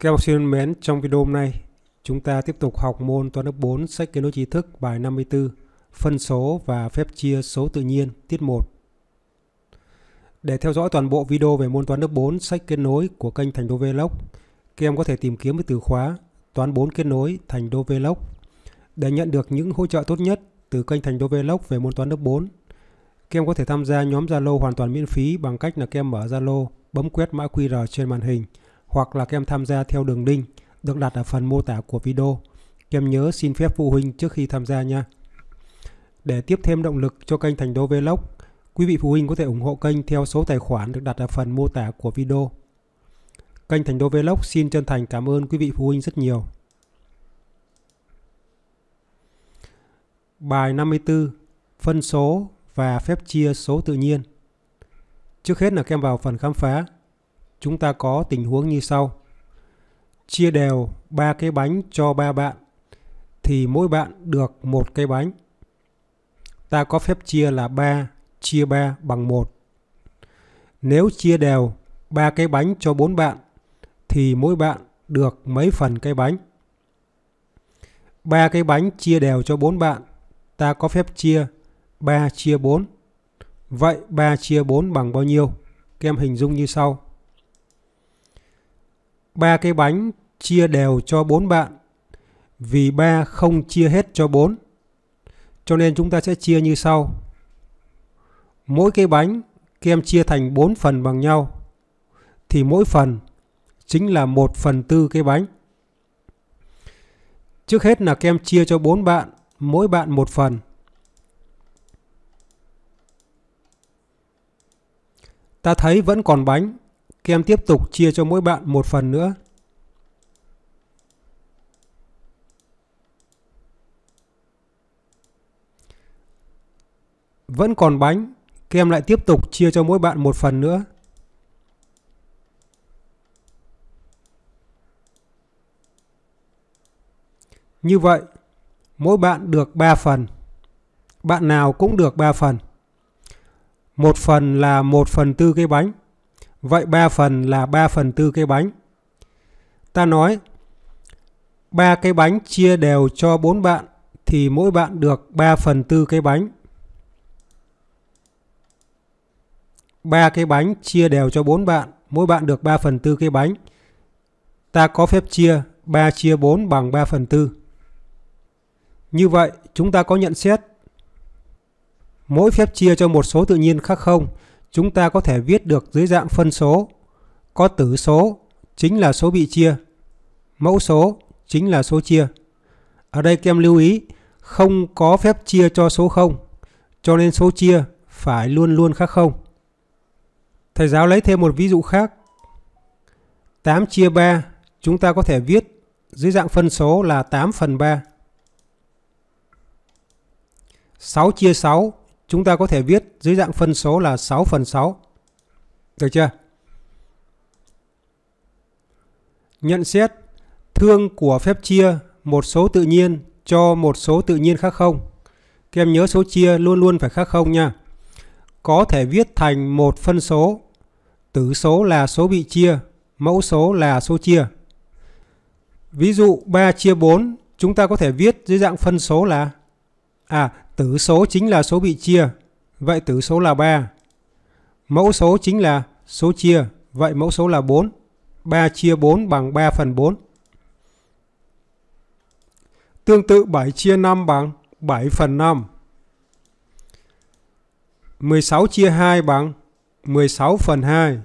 Các học sinh mến, trong video hôm nay, chúng ta tiếp tục học môn toán lớp 4 sách kết nối tri thức bài 54, phân số và phép chia số tự nhiên, tiết 1. Để theo dõi toàn bộ video về môn toán lớp 4 sách kết nối của kênh Thành Đô Vlog, các em có thể tìm kiếm với từ khóa toán 4 kết nối Thành Đô Vlog để nhận được những hỗ trợ tốt nhất từ kênh Thành Đô Vlog về môn toán lớp 4. Các em có thể tham gia nhóm Zalo hoàn toàn miễn phí bằng cách là các em mở Zalo, bấm quét mã QR trên màn hình – hoặc là các em tham gia theo đường link được đặt ở phần mô tả của video. Các em nhớ xin phép phụ huynh trước khi tham gia nha. Để tiếp thêm động lực cho kênh Thành Đô Vlog, quý vị phụ huynh có thể ủng hộ kênh theo số tài khoản được đặt ở phần mô tả của video. Kênh Thành Đô Vlog xin chân thành cảm ơn quý vị phụ huynh rất nhiều. Bài 54 Phân số và phép chia số tự nhiên Trước hết là các em vào phần khám phá chúng ta có tình huống như sau. Chia đều ba cái bánh cho ba bạn thì mỗi bạn được một cái bánh. Ta có phép chia là 3 chia 3 bằng 1. Nếu chia đều ba cái bánh cho bốn bạn thì mỗi bạn được mấy phần cái bánh? ba cái bánh chia đều cho bốn bạn, ta có phép chia 3 chia 4. Vậy 3 chia 4 bằng bao nhiêu? Các em hình dung như sau ba cái bánh chia đều cho bốn bạn vì 3 không chia hết cho 4. Cho nên chúng ta sẽ chia như sau. Mỗi cái bánh kem chia thành 4 phần bằng nhau thì mỗi phần chính là 1 phần tư cái bánh. Trước hết là kem chia cho 4 bạn, mỗi bạn một phần. Ta thấy vẫn còn bánh kem tiếp tục chia cho mỗi bạn một phần nữa. Vẫn còn bánh, kem lại tiếp tục chia cho mỗi bạn một phần nữa. Như vậy, mỗi bạn được 3 phần. Bạn nào cũng được 3 phần. Một phần là 1 phần tư cái bánh Vậy 3 phần là 3 phần tư cái bánh. Ta nói 3 cái bánh chia đều cho 4 bạn thì mỗi bạn được 3 phần tư cái bánh. 3 cái bánh chia đều cho 4 bạn, mỗi bạn được 3 phần tư cái bánh. Ta có phép chia 3 chia 4 bằng 3 phần tư. Như vậy, chúng ta có nhận xét mỗi phép chia cho một số tự nhiên khác không chúng ta có thể viết được dưới dạng phân số. Có tử số chính là số bị chia, mẫu số chính là số chia. Ở đây kem lưu ý không có phép chia cho số 0, cho nên số chia phải luôn luôn khác không. Thầy giáo lấy thêm một ví dụ khác. 8 chia 3 chúng ta có thể viết dưới dạng phân số là 8 phần 3. 6 chia 6 chúng ta có thể viết dưới dạng phân số là 6 phần 6. Được chưa? Nhận xét thương của phép chia một số tự nhiên cho một số tự nhiên khác không. Các em nhớ số chia luôn luôn phải khác không nha. Có thể viết thành một phân số. Tử số là số bị chia, mẫu số là số chia. Ví dụ 3 chia 4, chúng ta có thể viết dưới dạng phân số là à Tử số chính là số bị chia, vậy tử số là 3. Mẫu số chính là số chia, vậy mẫu số là 4. 3 chia 4 bằng 3 phần 4. Tương tự 7 chia 5 bằng 7 phần 5. 16 chia 2 bằng 16 phần 2.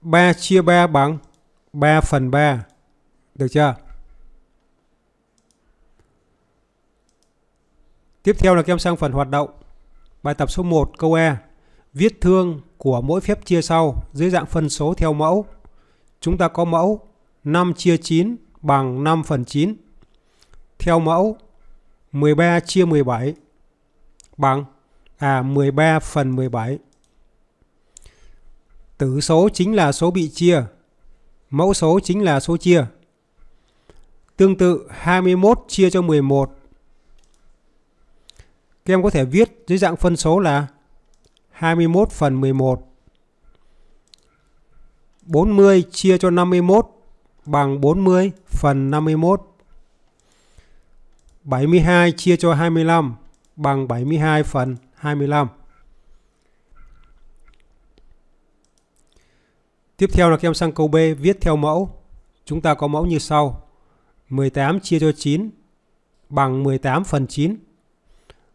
3 chia 3 bằng 3 phần 3. Được chưa? Tiếp theo là các em sang phần hoạt động. Bài tập số 1 câu E. Viết thương của mỗi phép chia sau dưới dạng phân số theo mẫu. Chúng ta có mẫu 5 chia 9 bằng 5 phần 9. Theo mẫu 13 chia 17 bằng à 13 phần 17. Tử số chính là số bị chia. Mẫu số chính là số chia. Tương tự 21 chia cho 11 các em có thể viết dưới dạng phân số là 21 phần 11. 40 chia cho 51 bằng 40 phần 51. 72 chia cho 25 bằng 72 phần 25. Tiếp theo là các em sang câu B viết theo mẫu. Chúng ta có mẫu như sau. 18 chia cho 9 bằng 18 phần 9.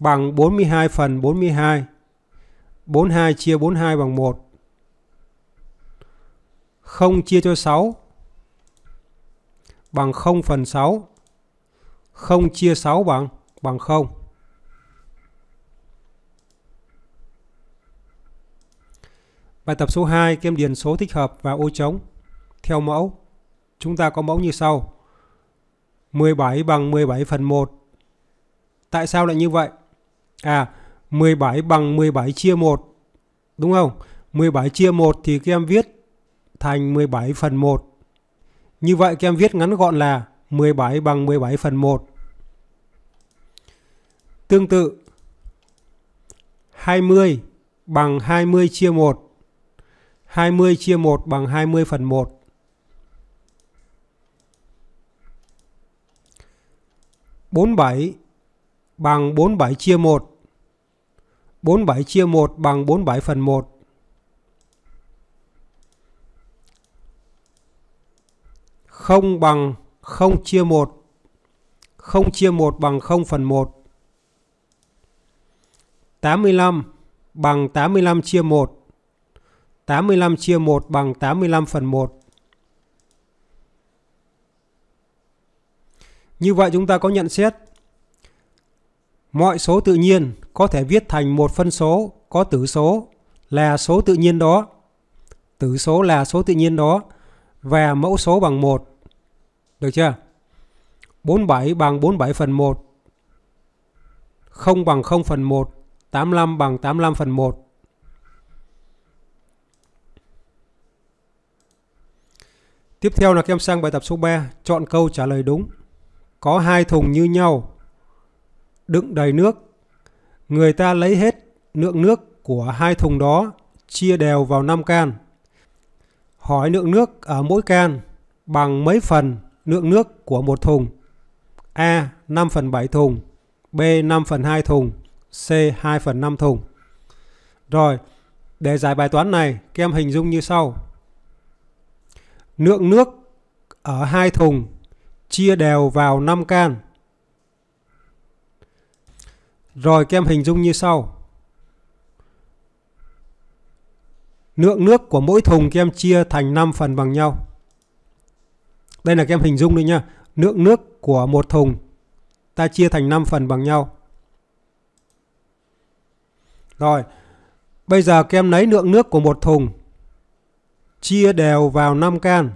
bằng 42 phần 42. 42 chia 42 bằng 1. 0 chia cho 6 bằng 0 phần 6. 0 chia 6 bằng bằng 0. Bài tập số 2 kem điền số thích hợp và ô trống theo mẫu. Chúng ta có mẫu như sau. 17 bằng 17 phần 1. Tại sao lại như vậy? à 17 bằng 17 chia 1 đúng không 17 chia 1 thì các em viết thành 17 phần 1 như vậy các em viết ngắn gọn là 17 bằng 17 phần 1 tương tự 20 bằng 20 chia 1 20 chia 1 bằng 20 phần 1 47 bằng 47 chia 1 47 chia 1 bằng 47 phần 1. không bằng 0 chia 1 0 chia 1 bằng 0 phần 1 85 bằng 85 chia 1 85 chia 1 bằng 85 phần 1 Như vậy chúng ta có nhận xét Mọi số tự nhiên có thể viết thành một phân số có tử số là số tự nhiên đó. Tử số là số tự nhiên đó và mẫu số bằng 1. Được chưa? 47 bằng 47 phần 1. 0 bằng 0 phần 1. 85 bằng 85 phần 1. Tiếp theo là các em sang bài tập số 3, chọn câu trả lời đúng. Có hai thùng như nhau đựng đầy nước. Người ta lấy hết lượng nước của hai thùng đó chia đều vào 5 can. Hỏi lượng nước ở mỗi can bằng mấy phần lượng nước của một thùng. A. 5 phần 7 thùng B. 5 phần 2 thùng C. 2 phần 5 thùng Rồi, để giải bài toán này, các em hình dung như sau. Lượng nước ở hai thùng chia đều vào 5 can. Rồi các em hình dung như sau. Lượng nước của mỗi thùng các em chia thành 5 phần bằng nhau. Đây là các em hình dung đấy nha. Lượng nước của một thùng ta chia thành 5 phần bằng nhau. Rồi, bây giờ các em lấy lượng nước của một thùng chia đều vào 5 can.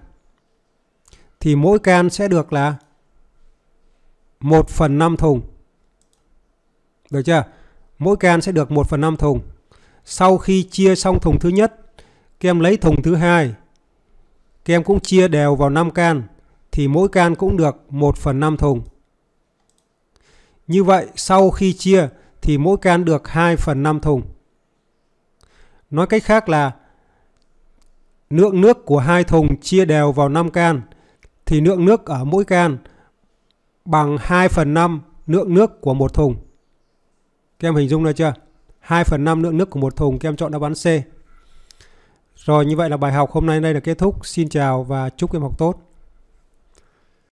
Thì mỗi can sẽ được là 1 phần 5 thùng. Được chưa? Mỗi can sẽ được 1 phần 5 thùng. Sau khi chia xong thùng thứ nhất, các em lấy thùng thứ hai. Các em cũng chia đều vào 5 can thì mỗi can cũng được 1 phần 5 thùng. Như vậy sau khi chia thì mỗi can được 2 phần 5 thùng. Nói cách khác là lượng nước của hai thùng chia đều vào 5 can thì lượng nước ở mỗi can bằng 2 phần 5 lượng nước của một thùng em hình dung được chưa? 2 phần 5 lượng nước của một thùng kem chọn đáp án C. Rồi như vậy là bài học hôm nay đây là kết thúc. Xin chào và chúc em học tốt.